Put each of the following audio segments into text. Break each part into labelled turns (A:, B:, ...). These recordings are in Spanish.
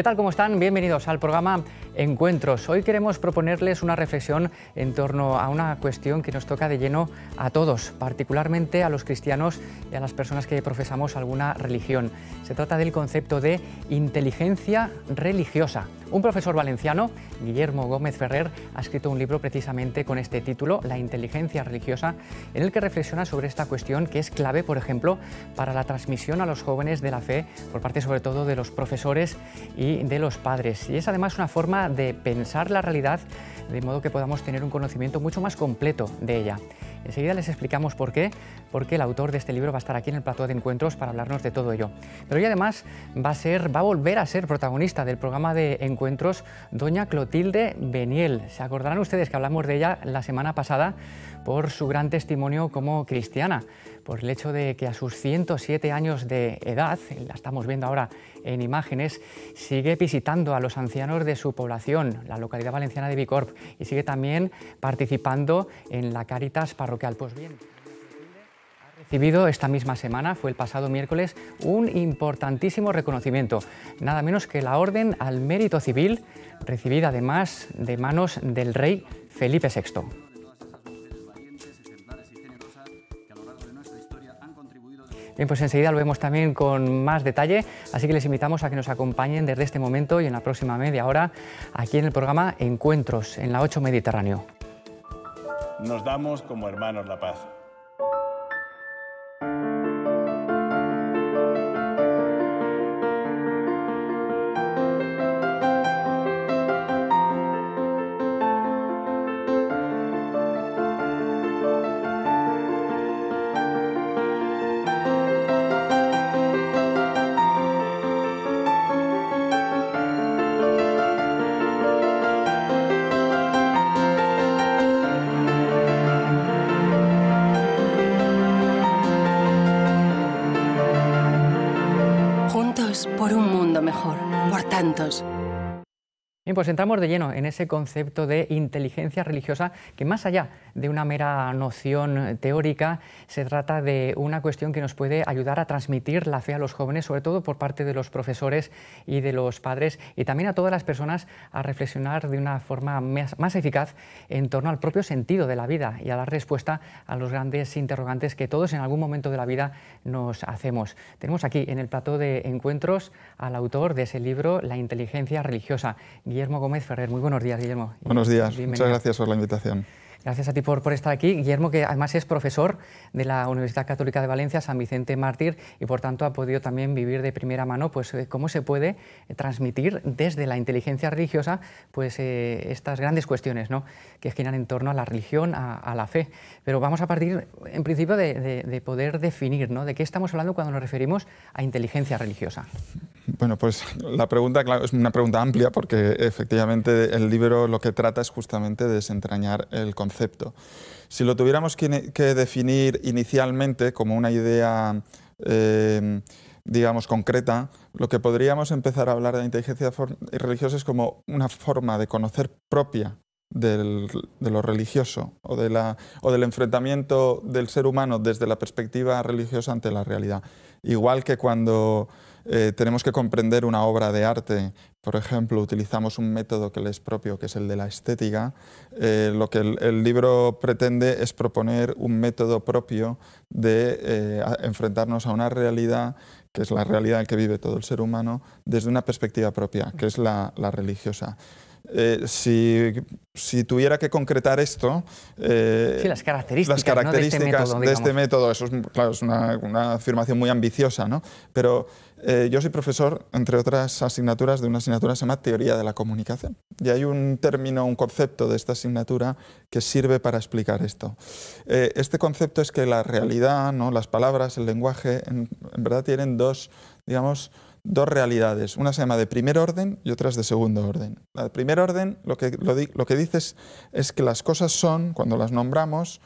A: ¿Qué tal? ¿Cómo están? Bienvenidos al programa Encuentros. Hoy queremos proponerles una reflexión en torno a una cuestión que nos toca de lleno a todos, particularmente a los cristianos y a las personas que profesamos alguna religión. Se trata del concepto de inteligencia religiosa. Un profesor valenciano, Guillermo Gómez Ferrer, ha escrito un libro precisamente con este título, La inteligencia religiosa, en el que reflexiona sobre esta cuestión que es clave, por ejemplo, para la transmisión a los jóvenes de la fe, por parte sobre todo de los profesores y de los padres. Y es además una forma de pensar la realidad de modo que podamos tener un conocimiento mucho más completo de ella. Enseguida les explicamos por qué, porque el autor de este libro va a estar aquí en el plató de encuentros para hablarnos de todo ello. Pero hoy además va a, va a volver a ser protagonista del programa de encuentros doña Clotilde Beniel. Se acordarán ustedes que hablamos de ella la semana pasada por su gran testimonio como cristiana, por el hecho de que a sus 107 años de edad, la estamos viendo ahora en imágenes, sigue visitando a los ancianos de su población, la localidad valenciana de Bicorp, y sigue también participando en la Caritas para que Pues bien, ha recibido esta misma semana, fue el pasado miércoles, un importantísimo reconocimiento, nada menos que la Orden al Mérito Civil, recibida además de manos del rey Felipe VI. Bien, pues enseguida lo vemos también con más detalle, así que les invitamos a que nos acompañen desde este momento y en la próxima media hora aquí en el programa Encuentros en la 8 Mediterráneo nos damos como hermanos la paz. cantos. Bien, pues entramos de lleno en ese concepto de inteligencia religiosa que más allá de una mera noción teórica, se trata de una cuestión que nos puede ayudar a transmitir la fe a los jóvenes, sobre todo por parte de los profesores y de los padres y también a todas las personas a reflexionar de una forma más, eficaz en torno al propio sentido de la vida y a dar respuesta a los grandes interrogantes que todos en algún momento de la vida nos hacemos. Tenemos aquí en el plato de encuentros al autor de ese libro, La inteligencia religiosa. Guillermo Gómez Ferrer. Muy buenos días, Guillermo.
B: Buenos días. Muchas gracias por la invitación.
A: Gracias a ti por, estar aquí. Guillermo, que además es profesor de la Universidad Católica de Valencia, San Vicente Mártir, y por tanto ha podido también vivir de primera mano pues, eh, cómo se puede eh, transmitir desde la inteligencia religiosa pues, eh, estas grandes cuestiones ¿no? que giran en torno a la religión, a, la fe. Pero vamos a partir, en principio, de, poder definir ¿no? de qué estamos hablando cuando nos referimos a inteligencia religiosa.
B: Bueno, pues la pregunta, claro, es una pregunta amplia porque efectivamente el libro lo que trata es justamente de desentrañar el concepto si lo tuviéramos que, definir inicialmente como una idea, em, digamos, concreta, lo que podríamos empezar a hablar de inteligencia religiosa es como una forma de conocer propia de lo religioso o, de la, o del enfrentamiento del ser humano desde la perspectiva religiosa ante la realidad. Igual que cuando eh, tenemos que comprender una obra de arte. Por ejemplo, utilizamos un método que le es propio, que es el de la estética. Eh, lo que el, libro pretende es proponer un método propio de eh, enfrentarnos a una realidad que es la realidad en que vive todo el ser humano, desde una perspectiva propia, que es la, religiosa. si, si, tuviera que concretar esto... sí, las características, las características de, este, este método, eso es, claro, es una, una, afirmación muy ambiciosa, ¿no? pero eh, yo soy profesor, entre otras asignaturas, de una asignatura que se llama Teoría de la Comunicación. Y hay un término, un concepto de esta asignatura que sirve para explicar esto. Eh, este concepto es que la realidad, ¿no? las palabras, el lenguaje, en, verdad tienen dos, digamos, dos realidades. Una se llama de primer orden y otra es de segundo orden. La de primer orden lo que, lo, lo que dices es que las cosas son, cuando las nombramos,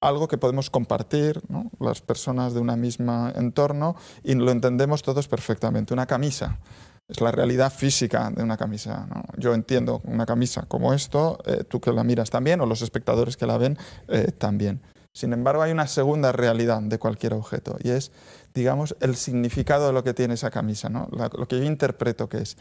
B: algo que podemos compartir las personas de un mismo entorno y lo entendemos todos perfectamente. Una camisa es la realidad física de una camisa. Yo entiendo una camisa como esto, eh, tú que la miras también o los espectadores que la ven eh, también. Sin embargo, hay una segunda realidad de cualquier objeto y es, digamos, el significado de lo que tiene esa camisa, lo que yo interpreto que es.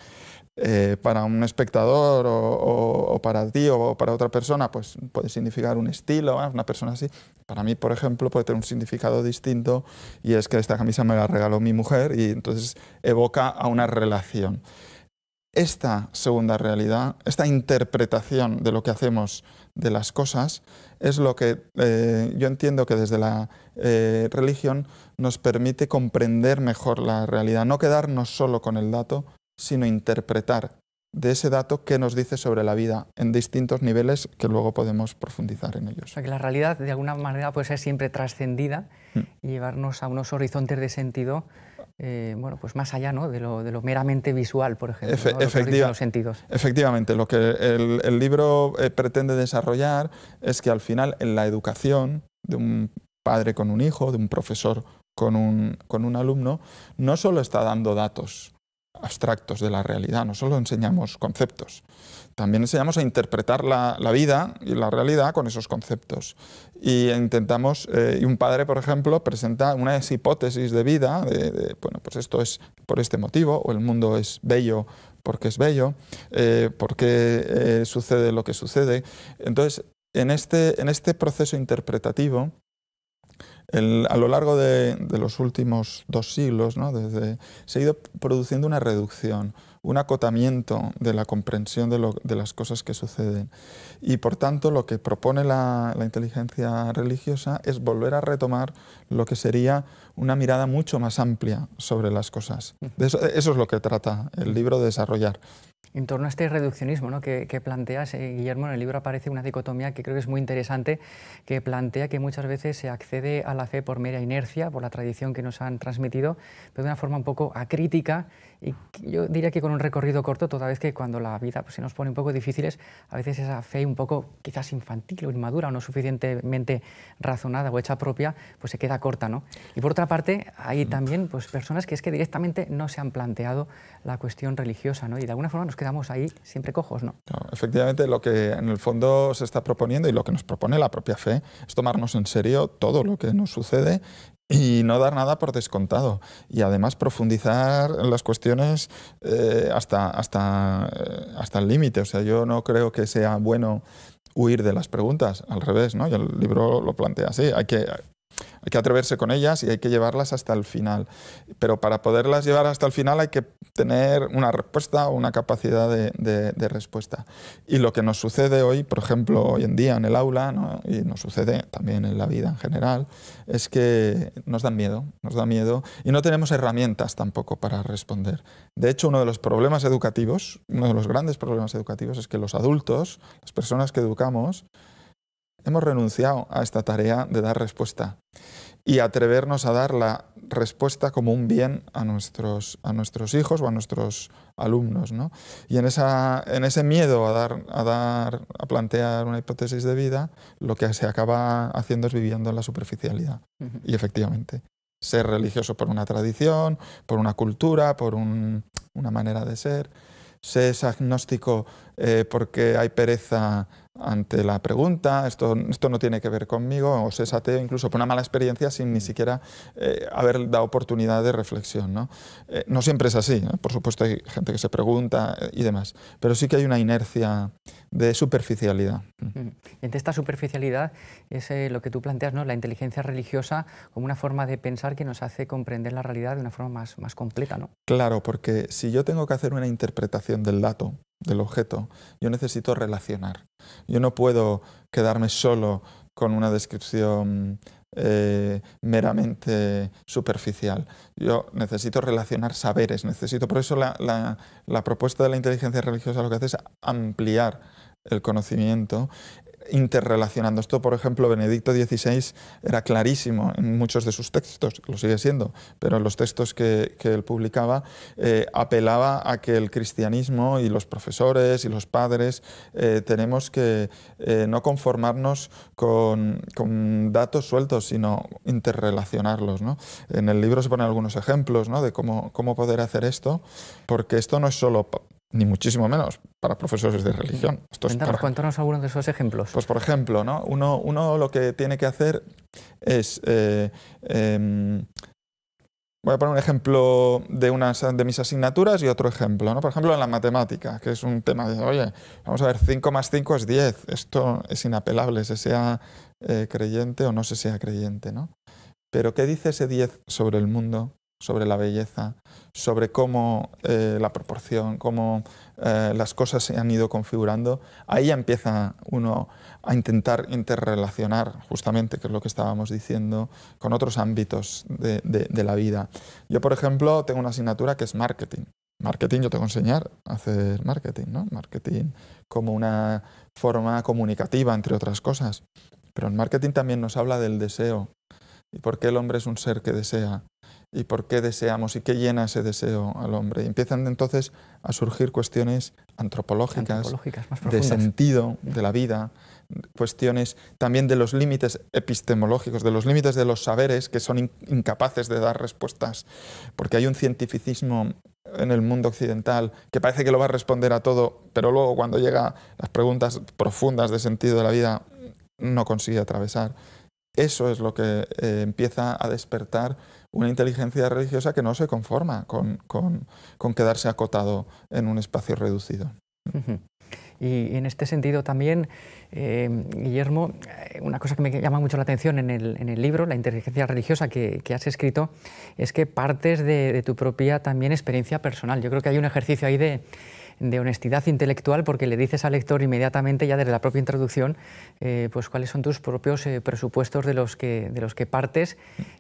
B: Eh, para un espectador o, para ti o para otra persona, pues puede significar un estilo, una persona así. Para mí, por ejemplo, puede tener un significado distinto y es que esta camisa me la regaló mi mujer y entonces evoca a una relación. Esta segunda realidad, esta interpretación de lo que hacemos de las cosas, es lo que eh, yo entiendo que desde la eh, religión nos permite comprender mejor la realidad, no quedarnos solo con el dato, sino interpretar de ese dato qué nos dice sobre la vida en distintos niveles que luego podemos profundizar en ellos. O
A: sea, que la realidad de alguna manera puede ser siempre trascendida mm. y llevarnos a unos horizontes de sentido eh, bueno, pues más allá de, lo, meramente visual, por ejemplo, los, sentidos.
B: Efectivamente, lo que el, libro eh, pretende desarrollar es que al final en la educación de un padre con un hijo, de un profesor con un, con un alumno, no solo está dando datos, abstractos de la realidad, no solo enseñamos conceptos, también enseñamos a interpretar la, vida y la realidad con esos conceptos. Y intentamos, eh, y un padre, por ejemplo, presenta una hipótesis de vida, de, bueno, pues esto es por este motivo, o el mundo es bello porque es bello, eh, porque eh, sucede lo que sucede. Entonces, en este, en este proceso interpretativo, a lo largo de, los últimos dos siglos se ha ido produciendo una reducción, un acotamiento de la comprensión de, las cosas que suceden. Y por tanto lo que propone la, inteligencia religiosa es volver a retomar lo que sería una mirada mucho más amplia sobre las cosas. eso es lo que trata el libro de desarrollar.
A: En torno a este reduccionismo ¿no? que, planteas, eh, Guillermo, en el libro aparece una dicotomía que creo que es muy interesante, que plantea que muchas veces se accede a la fe por mera inercia, por la tradición que nos han transmitido, pero de una forma un poco acrítica y yo diría que con un recorrido corto, toda vez que cuando la vida pues, se nos pone un poco difíciles, a veces esa fe un poco quizás infantil o inmadura o no suficientemente razonada o hecha propia, pues se queda corta. ¿no? Y por otra parte, hay también pues, personas que es que directamente no se han planteado la cuestión religiosa ¿no? y de alguna forma nos quedamos ahí siempre cojos. ¿no?
B: no efectivamente, lo que en el fondo se está proponiendo y lo que nos propone la propia fe es tomarnos en serio todo lo que nos sucede y no dar nada por descontado y además profundizar las cuestiones eh, hasta, hasta, eh, hasta el límite. O sea, yo no creo que sea bueno huir de las preguntas, al revés, ¿no? Y el libro lo plantea así, hay que hay que atreverse con ellas y hay que llevarlas hasta el final. Pero para poderlas llevar hasta el final hay que tener una respuesta o una capacidad de, respuesta. Y lo que nos sucede hoy, por ejemplo, hoy en día en el aula, y nos sucede también en la vida en general, es que nos dan miedo, nos da miedo y no tenemos herramientas tampoco para responder. De hecho, uno de los problemas educativos, uno de los grandes problemas educativos es que los adultos, las personas que educamos, hemos renunciado a esta tarea de dar respuesta y atrevernos a dar la respuesta como un bien a nuestros, a nuestros hijos o a nuestros alumnos. Y en, esa, en ese miedo a, dar, a, dar, a plantear una hipótesis de vida, lo que se acaba haciendo es viviendo en la superficialidad. Y efectivamente, ser religioso por una tradición, por una cultura, por una manera de ser. ser agnóstico eh, porque hay pereza ante la pregunta, esto, esto no tiene que ver conmigo, o se incluso por una mala experiencia sin ni siquiera eh, haber dado oportunidad de reflexión. No, eh, no siempre es así, ¿eh? por supuesto hay gente que se pregunta y demás, pero sí que hay una inercia de superficialidad. Y
A: mm. esta superficialidad es lo que tú planteas, ¿no? la inteligencia religiosa como una forma de pensar que nos hace comprender la realidad de una forma más, más completa. ¿no?
B: Claro, porque si yo tengo que hacer una interpretación del dato, del objeto. Yo necesito relacionar. Yo no puedo quedarme solo con una descripción eh, meramente superficial. Yo necesito relacionar saberes, necesito. Por eso la propuesta de la inteligencia religiosa lo que hace es ampliar el conocimiento interrelacionando. Esto, por ejemplo, Benedicto XVI era clarísimo en muchos de sus textos, lo sigue siendo, pero en los textos que, él publicaba eh, apelaba a que el cristianismo y los profesores y los padres eh, tenemos que eh, no conformarnos con, datos sueltos, sino interrelacionarlos. En el libro se ponen algunos ejemplos ¿no? de cómo, cómo poder hacer esto, porque esto no es solo ni muchísimo menos para profesores de religión. cuéntanos, algunos de esos ejemplos. Pues por ejemplo, ¿no? uno, lo que tiene que hacer es... Eh, em, voy a poner un ejemplo de, unas, de mis asignaturas y otro ejemplo. ¿no? Por ejemplo, en la matemática, que es un tema de, oye, vamos a ver, 5 más 5 es 10. Esto es inapelable, se sea eh, creyente o no se sea creyente. ¿no? Pero ¿qué dice ese 10 sobre el mundo? sobre la belleza, sobre cómo eh, la proporción, cómo eh, las cosas se han ido configurando, ahí empieza uno a intentar interrelacionar, justamente, que es lo que estábamos diciendo, con otros ámbitos de, la vida. Yo, por ejemplo, tengo una asignatura que es marketing. Marketing, yo te que enseñar a hacer marketing, ¿no? Marketing como una forma comunicativa, entre otras cosas. Pero el marketing también nos habla del deseo y por qué el hombre es un ser que desea y por qué deseamos y qué llena ese deseo al hombre. Y empiezan entonces a surgir cuestiones antropológicas, de sentido de la vida, cuestiones también de los límites epistemológicos, de los límites de los saberes que son incapaces de dar respuestas, porque hay un cientificismo en el mundo occidental que parece que lo va a responder a todo, pero luego cuando llega las preguntas profundas de sentido de la vida no consigue atravesar. Eso es lo que eh, empieza a despertar una inteligencia religiosa que no se conforma con, quedarse acotado en un espacio reducido.
A: Y en este sentido también, eh, Guillermo, eh, una cosa que me llama mucho la atención en el, libro, La inteligencia religiosa que, has escrito, es que partes de, de tu propia también experiencia personal. Yo creo que hay un ejercicio ahí de, de honestidad intelectual porque le dices al lector inmediatamente, ya desde la propia introducción, eh, pues cuáles son tus propios eh, presupuestos de los, que, de los que partes,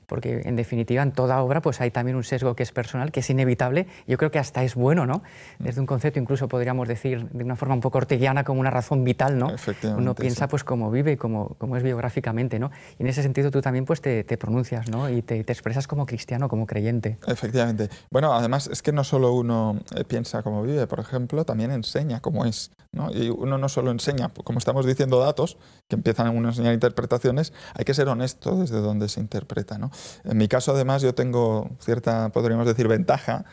A: porque en definitiva en toda obra pues hay también un sesgo que es personal, que es inevitable. Yo creo que hasta es bueno, ¿no? Mm. Desde un concepto incluso podríamos decir de una forma un poco orteguiana como una razón vital, ¿no? Uno piensa pues cómo vive como cómo, es biográficamente, ¿no? Y en ese sentido tú también pues te, pronuncias, ¿no? Y te, te
B: expresas como cristiano, como creyente. Efectivamente. Bueno, además es que no solo uno eh, piensa como vive, por ejemplo, también enseña cómo es. Y uno no solo enseña, pues, como estamos diciendo datos, que empiezan a uno a enseñar interpretaciones, hay que ser honesto desde donde se interpreta. ¿no? En mi caso, además, yo tengo cierta, podríamos decir, ventaja,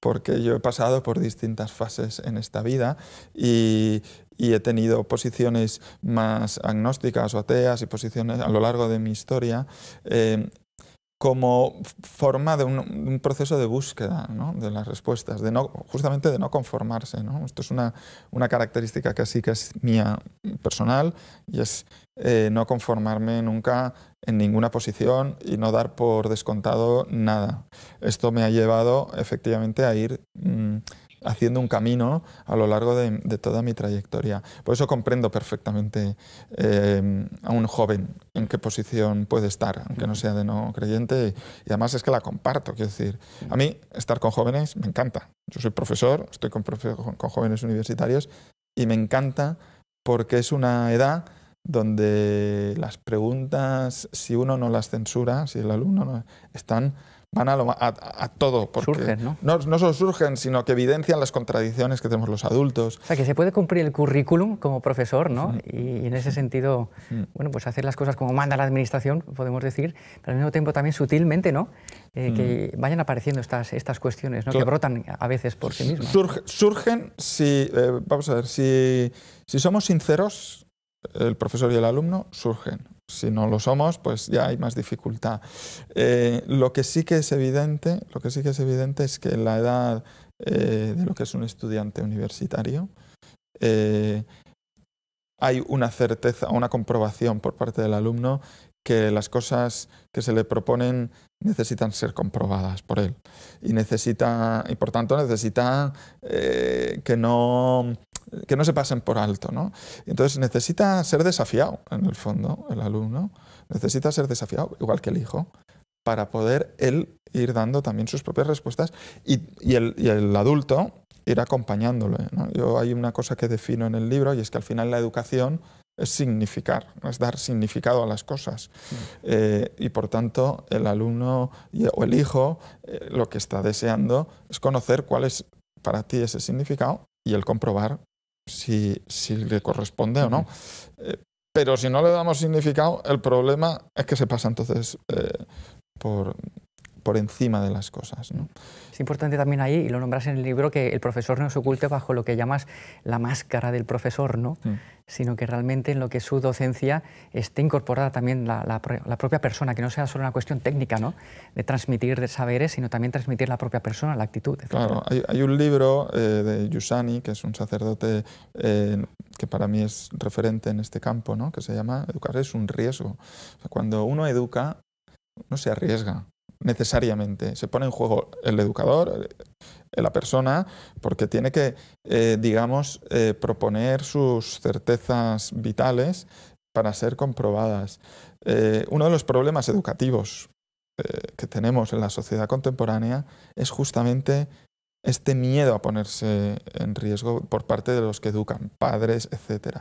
B: porque yo he pasado por distintas fases en esta vida y, he tenido posiciones más agnósticas o ateas y posiciones a lo largo de mi historia. Eh, como forma de un, proceso de búsqueda de las respuestas, de no, justamente de no conformarse. Esto es una, una, característica sí que es mía personal y es eh, no conformarme nunca en ninguna posición y no dar por descontado nada. Esto me ha llevado efectivamente a ir... Mm, haciendo un camino a lo largo de, toda mi trayectoria. Por eso comprendo perfectamente em, a un joven en qué posición puede estar, aunque no sea de no creyente, y, además es que la comparto, quiero decir, a mí estar con jóvenes me encanta. Yo soy profesor, estoy con, con jóvenes universitarios y me encanta porque es una edad donde las preguntas, si uno no las censura, si el alumno no, están van a, todo. Porque ¿no? solo surgen, sino que evidencian las contradicciones que tenemos los adultos. O
A: sea, que se puede cumplir el currículum como profesor, ¿no? Y, en ese sentido, bueno, pues hacer las cosas como manda la administración, podemos decir, pero al mismo tiempo también sutilmente, ¿no? Eh, que mm. vayan apareciendo estas, estas cuestiones, ¿no? Que brotan a veces por sí mismas.
B: surgen si, eh, vamos a ver, si, si somos sinceros, el profesor y el alumno surgen. Si no lo somos, pues ya hay más dificultad. Eh, lo que sí que es evidente, lo que sí que es evidente es que la edad eh, de lo que es un estudiante universitario eh, hay una certeza, una comprobación por parte del alumno que las cosas que se le proponen necesitan ser comprobadas por él y necesita y por tanto necesita que no que no se pasen por alto. ¿no? Entonces necesita ser desafiado, en el fondo, el alumno. Necesita ser desafiado, igual que el hijo, para poder él ir dando también sus propias respuestas y, el, adulto ir acompañándole. Yo hay una cosa que defino en el libro y es que al final la educación es significar, es dar significado a las cosas. Mm. Eh, y por tanto, el alumno o el hijo eh, lo que está deseando es conocer cuál es para ti ese significado y el comprobar si, si le corresponde o no. Eh, pero si no le damos significado, el problema es que se pasa entonces eh, por, por encima de las cosas. Es importante también ahí, y lo nombras en el libro, que el profesor no
A: se oculte bajo lo que llamas la máscara del profesor, ¿no? sino que realmente en lo que es su docencia esté incorporada también la, propia persona, que no sea solo una cuestión técnica ¿no? de transmitir de saberes, sino también transmitir la propia persona, la actitud.
B: Claro, hay, un libro eh, de Yusani, que es un sacerdote eh, que para mí es referente en este campo, ¿no? que se llama Educar es un riesgo. cuando uno educa, no se arriesga necesariamente. Se pone en juego el educador, la persona, porque tiene que, eh, digamos, eh, proponer sus certezas vitales para ser comprobadas. Eh, uno de los problemas educativos que tenemos en la sociedad contemporánea es justamente este miedo a ponerse en riesgo por parte de los que educan, padres, etc.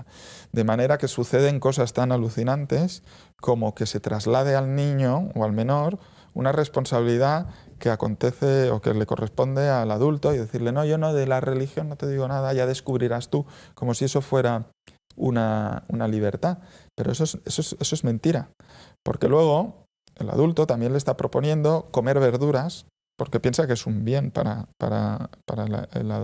B: De manera que suceden cosas tan alucinantes como que se traslade al niño o al menor una responsabilidad que acontece o que le corresponde al adulto y decirle, no, yo no de la religión no te digo nada, ya descubrirás tú, como si eso fuera una, libertad. Pero eso es, eso, es, eso es mentira, porque luego el adulto también le está proponiendo comer verduras porque piensa que es un bien para, para, para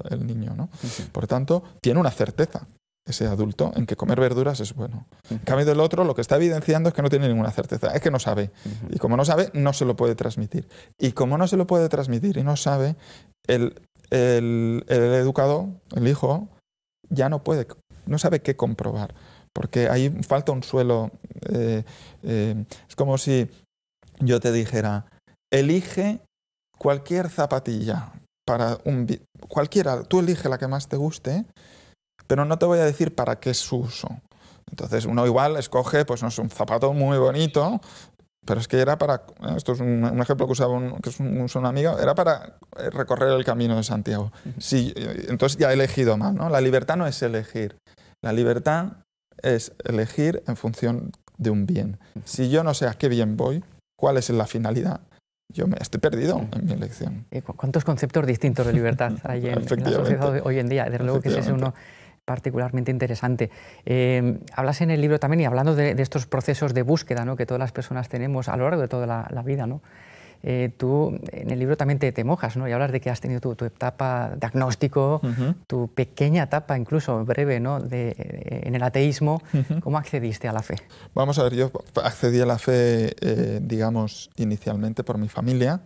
B: el, niño. ¿no? Por tanto, tiene una certeza ese adulto en que comer verduras es bueno. En cambio del otro, lo que está evidenciando es que no tiene ninguna certeza, es que no sabe. Y como no sabe, no se lo puede transmitir. Y como no se lo puede transmitir y no sabe, el, el, el educado, el hijo, ya no puede, no sabe qué comprobar. Porque ahí falta un suelo. Eh, eh, es como si yo te dijera, elige cualquier zapatilla para un... Cualquiera, tú elige la que más te guste pero no te voy a decir para qué es su uso. Entonces uno igual escoge, pues no es un zapato muy bonito, pero es que era para, eh, esto es un, ejemplo que usaba un, que amigo, era para eh, recorrer el camino de Santiago. Sí, eh, entonces ya he elegido mal, ¿no? La libertad no es elegir, la libertad es elegir en función de un bien. Si yo no sé a qué bien voy, cuál es la finalidad, yo me estoy perdido en mi elección.
A: ¿Cuántos conceptos distintos de libertad hay en, la sociedad hoy en día? Desde luego que ese es uno particularmente interesante. Eh, hablas en el libro también y hablando de, estos procesos de búsqueda ¿no? que todas las personas tenemos a lo largo de toda la, vida. ¿no? Eh, tú en el libro también te, mojas ¿no? y hablas de que has tenido tu, etapa diagnóstico, tu pequeña etapa incluso breve ¿no? en el ateísmo. ¿Cómo accediste
B: a la fe? Vamos a ver, yo accedí a la fe, eh, digamos, inicialmente por mi familia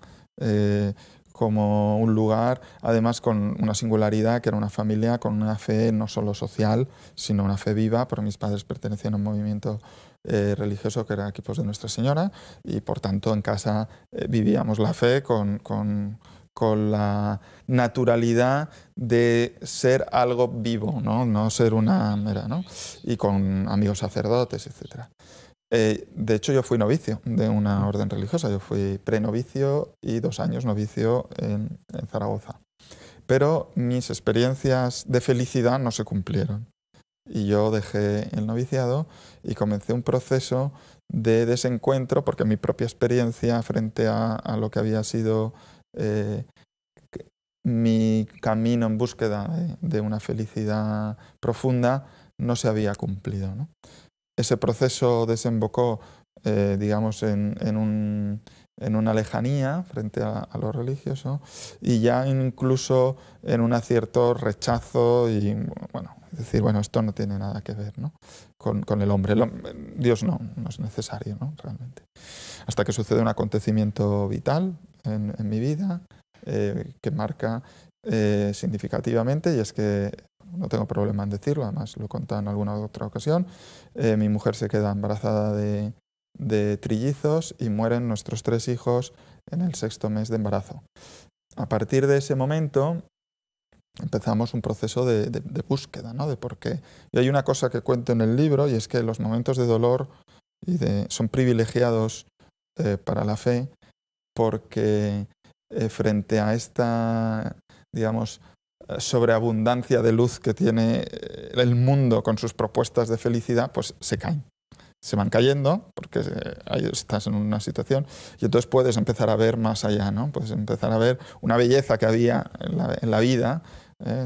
B: como un lugar, además con una singularidad, que era una familia con una fe no solo social, sino una fe viva, porque mis padres pertenecían a un movimiento eh, religioso que era Equipos de Nuestra Señora, y por tanto en casa eh, vivíamos la fe con, con, la naturalidad de ser algo vivo, no, no ser una mera, ¿no? y con amigos sacerdotes, etcétera. Eh, de hecho, yo fui novicio de una orden religiosa. Yo fui pre-novicio y dos años novicio en, Zaragoza. Pero mis experiencias de felicidad no se cumplieron. Y yo dejé el noviciado y comencé un proceso de desencuentro porque mi propia experiencia frente a, lo que había sido eh, mi camino en búsqueda de, de, una felicidad profunda no se había cumplido. ¿no? ese proceso desembocó, eh, digamos, en, una lejanía frente a, lo religioso y ya incluso en un cierto rechazo y, bueno, decir, bueno, esto no tiene nada que ver con, el hombre. Dios no, no es necesario, ¿no? Realmente. Hasta que sucede un acontecimiento vital en, mi vida eh, que marca eh, significativamente y es que no tengo problema en decirlo, además lo he contado en alguna otra ocasión, eh, mi mujer se queda embarazada de, trillizos y mueren nuestros tres hijos en el sexto mes de embarazo. A partir de ese momento, empezamos un proceso de, búsqueda, ¿no? De por qué. Y hay una cosa que cuento en el libro y es que los momentos de dolor son privilegiados eh, para la fe porque eh, frente a esta, digamos, eh, sobreabundancia de luz que tiene eh, el mundo con sus propuestas de felicidad, pues se caen. Se van cayendo porque eh, estás en una situación y entonces puedes empezar a ver más allá, ¿no? Puedes empezar a ver una belleza que había en la, vida,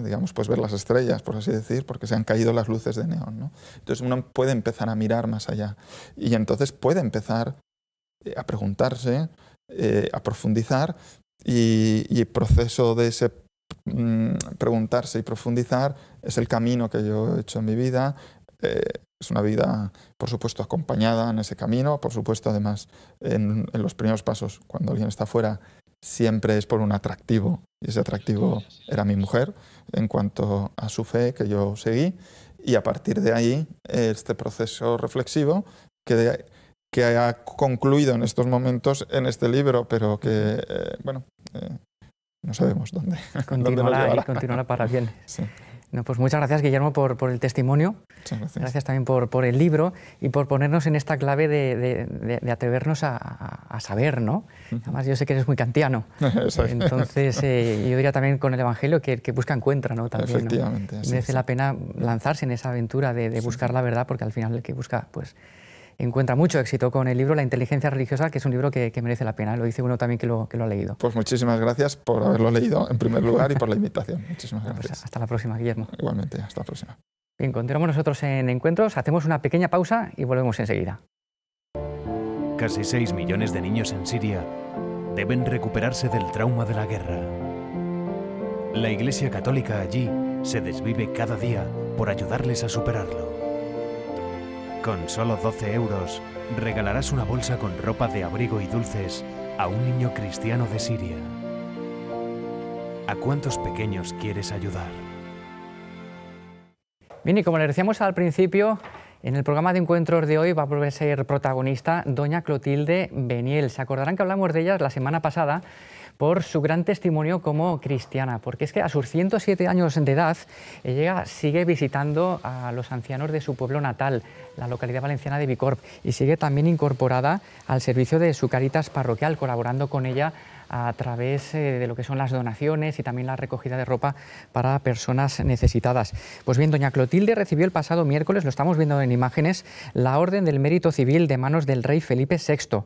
B: digamos, pues ver las estrellas, por así decir, porque se han caído las luces de neón, Entonces uno puede empezar a mirar más allá y entonces puede empezar a preguntarse, a profundizar y, y el proceso de ese Mm, preguntarse y profundizar es el camino que yo he hecho en mi vida. Eh, es una vida, por supuesto, acompañada en ese camino, por supuesto, además, en, los primeros pasos, cuando alguien está fuera, siempre es por un atractivo, y ese atractivo era mi mujer, en cuanto a su fe que yo seguí, y a partir de ahí, este proceso reflexivo que, que ha concluido en estos momentos en este libro, pero que, eh, bueno, eh, no sabemos dónde. Continuará, y continuará para bien.
A: No, pues muchas gracias, Guillermo, por, por el testimonio. gracias. también por, por, el libro y por ponernos en esta clave de, atrevernos a, saber, ¿no? Además, yo sé que eres muy kantiano. Entonces, eh, yo diría también con el Evangelio que, que busca encuentra, ¿no? También, Merece la pena lanzarse en esa aventura de, buscar la verdad, porque al final el que busca, pues encuentra mucho éxito con el libro La inteligencia religiosa, que es un libro que, merece la pena. Lo dice uno también que
B: lo, ha leído. Pues muchísimas gracias por haberlo leído en primer lugar y por la invitación. Muchísimas pues gracias.
A: hasta la próxima, Guillermo. Igualmente, hasta la próxima. Bien, continuamos nosotros en encuentros, hacemos una pequeña pausa y volvemos enseguida.
C: Casi 6 millones de niños en Siria deben recuperarse del trauma de la guerra. La Iglesia Católica allí se desvive cada día por ayudarles a superarlo. Con solo 12 euros, regalarás una bolsa con ropa de abrigo y dulces a un niño
A: cristiano de Siria. ¿A cuántos pequeños quieres ayudar? Bien, y como le decíamos al principio, en el programa de encuentros de hoy va a volver a ser protagonista doña Clotilde Beniel. Se acordarán que hablamos de ella la semana pasada por su gran testimonio como cristiana, porque es que a sus 107 años de edad, ella sigue visitando a los ancianos de su pueblo natal, la localidad valenciana de Bicorp, y sigue también incorporada al servicio de su Caritas parroquial, colaborando con ella a través eh, de lo que son las donaciones y también la recogida de ropa para personas necesitadas. Pues bien, doña Clotilde recibió el pasado miércoles, lo estamos viendo en imágenes, la Orden del Mérito Civil de manos del rey Felipe VI.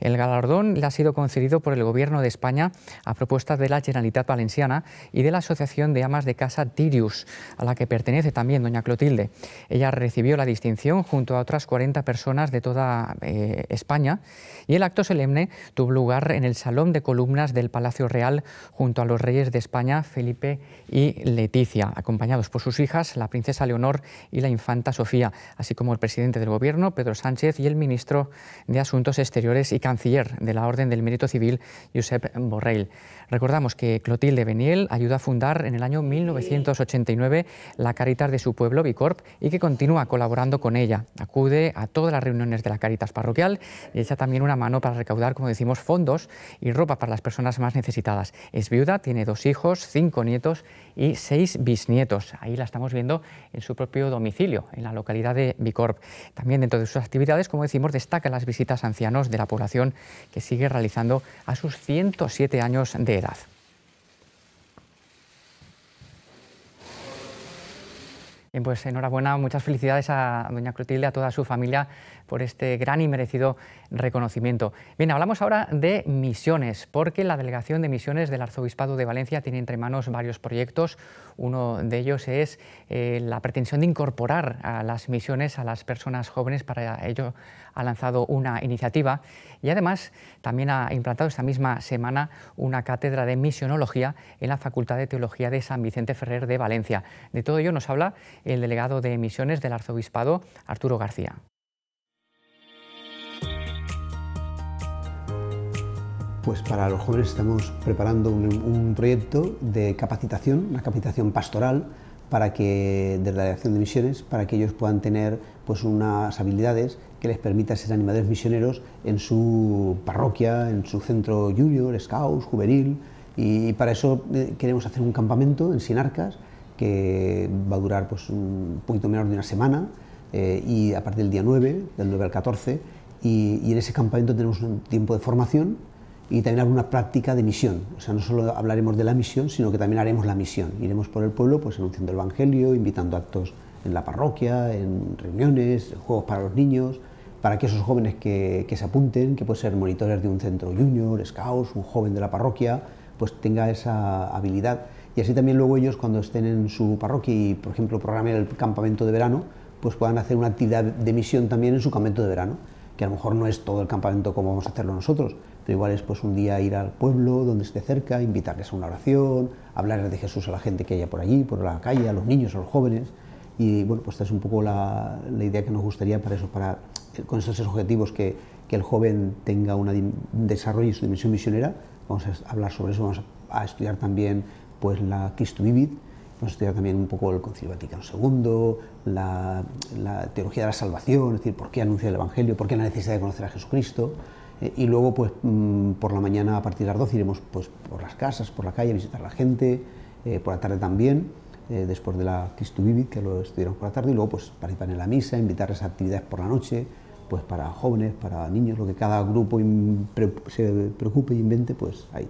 A: El galardón le ha sido concedido por el Gobierno de España a propuesta de la Generalitat Valenciana y de la Asociación de Amas de Casa Tirius, a la que pertenece también doña Clotilde. Ella recibió la distinción junto a otras 40 personas de toda eh, España y el acto solemne tuvo lugar en el Salón de Columbia alumnas del Palacio Real junto a los reyes de España, Felipe y Leticia, acompañados por sus hijas, la princesa Leonor y la infanta Sofía, así como el presidente del Gobierno, Pedro Sánchez, y el ministro de Asuntos Exteriores y canciller de la Orden del Mérito Civil, Josep Borrell. Recordamos que Clotilde Beniel ayudó a fundar en el año 1989 la Caritas de su pueblo, Bicorp, y que continúa colaborando con ella. Acude a todas las reuniones de la Caritas parroquial y echa también una mano para recaudar, como decimos, fondos y ropa para las personas más necesitadas. Es viuda, tiene dos hijos, cinco nietos y seis bisnietos. Ahí la estamos viendo en su propio domicilio, en la localidad de Bicorp. También dentro de sus actividades, como decimos, destaca las visitas a ancianos de la población que sigue realizando a sus 107 años de edad. pues enhorabuena, muchas felicidades a doña Clotilde, a toda su familia por este gran y merecido reconocimiento. Bien, hablamos ahora de misiones, porque la Delegación de Misiones del Arzobispado de Valencia tiene entre manos varios proyectos. Uno de ellos es eh, la pretensión de incorporar a las misiones a las personas jóvenes para ello ha lanzado una iniciativa y además también ha implantado esta misma semana una cátedra de misionología en la Facultad de Teología de San Vicente Ferrer de Valencia. De todo ello nos habla el delegado de misiones del Arzobispado, Arturo García.
C: Pues para los jóvenes estamos preparando un, proyecto de capacitación, una capacitación pastoral para que de la dirección de misiones, para que ellos puedan tener pues unas habilidades que les permita ser animadores misioneros en su parroquia, en su centro junior, scouts, juvenil. Y para eso eh, queremos hacer un campamento en Sinarcas que va a durar pues, un poquito menos de una semana eh, y a partir del día 9, del 9 al 14. Y, en ese campamento tenemos un tiempo de formación y también alguna práctica de misión. O sea, no solo hablaremos de la misión, sino que también haremos la misión. Iremos por el pueblo pues, anunciando el Evangelio, invitando actos en la parroquia, en reuniones, juegos para los niños, para que esos jóvenes que, se apunten, que pueden ser monitores de un centro junior, scouts, un joven de la parroquia, pues tenga esa habilidad. Y así también luego ellos cuando estén en su parroquia y, por ejemplo, programen el campamento de verano, pues puedan hacer una actividad de misión también en su campamento de verano, que a lo mejor no es todo el campamento como vamos a hacerlo nosotros, pero igual es pues un día ir al pueblo donde esté cerca, invitarles a una oración, hablarles de Jesús a la gente que haya por allí, por la calle, a los niños, a los jóvenes. Y bueno, pues esta es un poco la, la idea que nos gustaría para eso, para con estos objetivos que, el joven tenga un desarrollo y su dimensión misionera. Vamos a hablar sobre eso, vamos a, estudiar también pues, la kistu to Vivid, vamos a estudiar también un poco el Concilio Vaticano II, la, teología de la salvación, es decir, por qué anuncia el Evangelio, por qué la necesidad de conocer a Jesucristo eh, y luego pues mm, por la mañana a partir de las 12 iremos pues por las casas, por la calle a visitar a la gente, eh, por la tarde también, eh, después de la kistu Vivid, que lo estudiamos por la tarde, y luego pues participar en la misa, invitarles a actividades por la noche, pues para jóvenes, para niños, lo que cada grupo se preocupe e invente, pues ahí.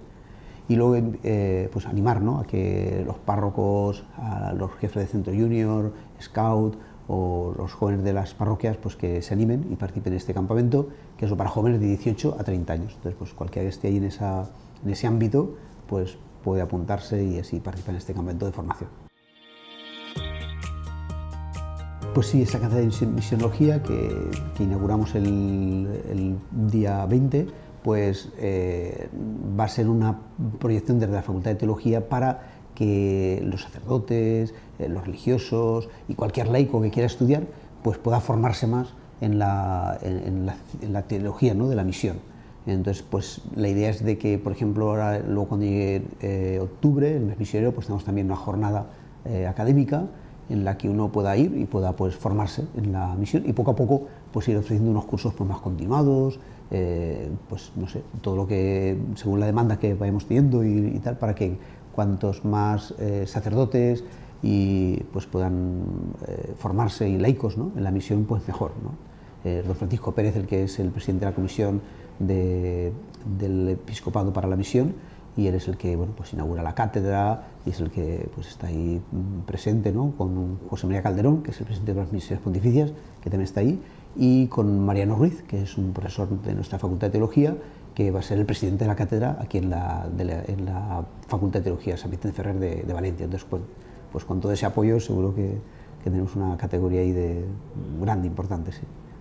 C: Y luego, eh, pues animar, A que los párrocos, a los jefes de centro junior, scout o los jóvenes de las parroquias, pues que se animen y participen en este campamento, que es para jóvenes de 18 a 30 años. Entonces, pues cualquiera que esté ahí en, en ese ámbito, pues puede apuntarse y así participar en este campamento de formación. Pues sí, esa casa de misionología que, inauguramos el, día 20, pues eh, va a ser una proyección desde la Facultad de Teología para que los sacerdotes, eh, los religiosos y cualquier laico que quiera estudiar, pues pueda formarse más en la, teología de la misión. Entonces, pues la idea es de que, por ejemplo, ahora, luego cuando llegue eh, octubre, el mes misionero, pues tenemos también una jornada académica en la que uno pueda ir y pueda pues, formarse en la misión y poco a poco pues, ir ofreciendo unos cursos pues, más continuados, eh, pues no sé, todo lo que, según la demanda que vayamos teniendo y, tal, para que cuantos más eh, sacerdotes y pues puedan eh, formarse y laicos en la misión, pues mejor. ¿no? don Francisco Pérez, el que es el presidente de la Comisión del Episcopado para la Misión, y él es el que bueno, pues inaugura la cátedra y es el que pues, está ahí mm, presente con José María Calderón, que es el presidente de las Misiones Pontificias, que también está ahí, y con Mariano Ruiz, que es un profesor de nuestra Facultad de Teología, que va a ser el presidente de la cátedra aquí en la, Facultad de Teología San Vicente Ferrer de, Valencia. Entonces, pues, pues, con todo ese apoyo seguro que, que, tenemos una categoría ahí de grande, importante,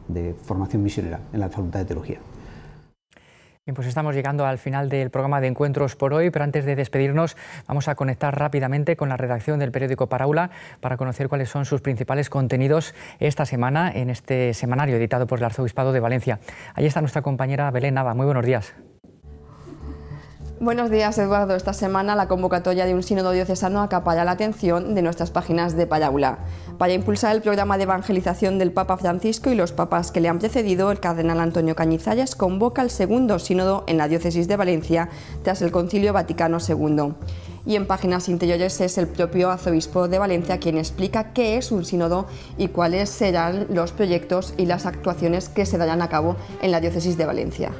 C: de formación misionera en la Facultad de Teología
A: pues estamos llegando al final del programa de encuentros por hoy, pero antes de despedirnos vamos a conectar rápidamente con la redacción del periódico Paraula para conocer cuáles son sus principales contenidos esta semana en este semanario editado por el Arzobispado de Valencia. Ahí está nuestra compañera Belén Nava. Muy buenos días.
D: Buenos días, Eduardo. Esta semana la convocatoria de un sínodo diocesano acapara la atención de nuestras páginas de Paraula para impulsar el programa de evangelización del Papa Francisco y los papas que le han precedido, el cardenal Antonio Cañizayas convoca el segundo sínodo en la diócesis de Valencia tras el Concilio Vaticano II. Y en páginas interiores es el propio arzobispo de Valencia quien explica qué es un sínodo y cuáles serán los proyectos y las actuaciones que se darán a cabo en la diócesis de Valencia.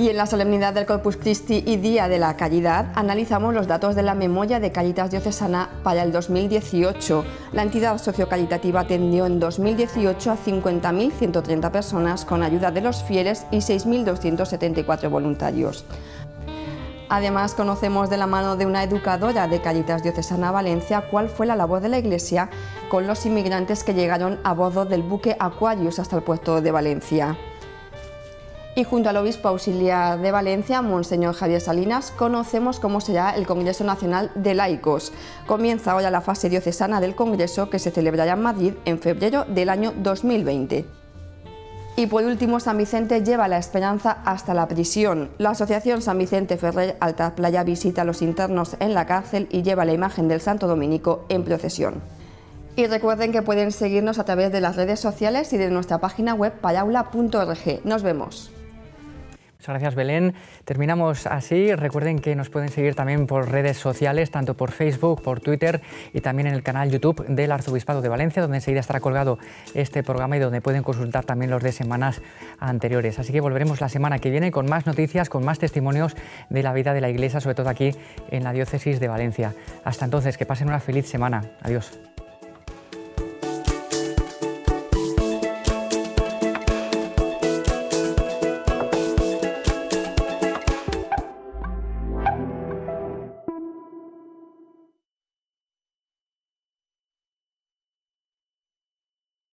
D: Y en la solemnidad del Corpus Christi y Día de la Caridad analizamos los datos de la memoria de Caritas Diocesana para el 2018. La entidad sociocaritativa atendió en 2018 a 50.130 personas con ayuda de los fieles y 6.274 voluntarios. Además, conocemos de la mano de una educadora de Caritas Diocesana Valencia cuál fue la labor de la Iglesia con los inmigrantes que llegaron a bordo del buque Aquarius hasta el puerto de Valencia. Y junto al obispo auxiliar de Valencia, Monseñor Javier Salinas, conocemos cómo será el Congreso Nacional de Laicos. Comienza ahora la fase diocesana del Congreso que se celebrará en Madrid en febrero del año 2020. Y por último, San Vicente lleva la esperanza hasta la prisión. La Asociación San Vicente Ferrer Alta Playa visita a los internos en la cárcel y lleva la imagen del Santo Dominico en procesión. Y recuerden que pueden seguirnos a través de las redes sociales y de nuestra página web payaula.org. Nos vemos.
A: Muchas gracias, Belén. Terminamos así. Recuerden que nos pueden seguir también por redes sociales, tanto por Facebook, por Twitter y también en el canal YouTube del Arzobispado de Valencia, donde enseguida estará colgado este programa y donde pueden consultar también los de semanas anteriores. Así que volveremos la semana que viene con más noticias, con más testimonios de la vida de la Iglesia, sobre todo aquí en la Diócesis de Valencia. Hasta entonces, que pasen una feliz semana. Adiós.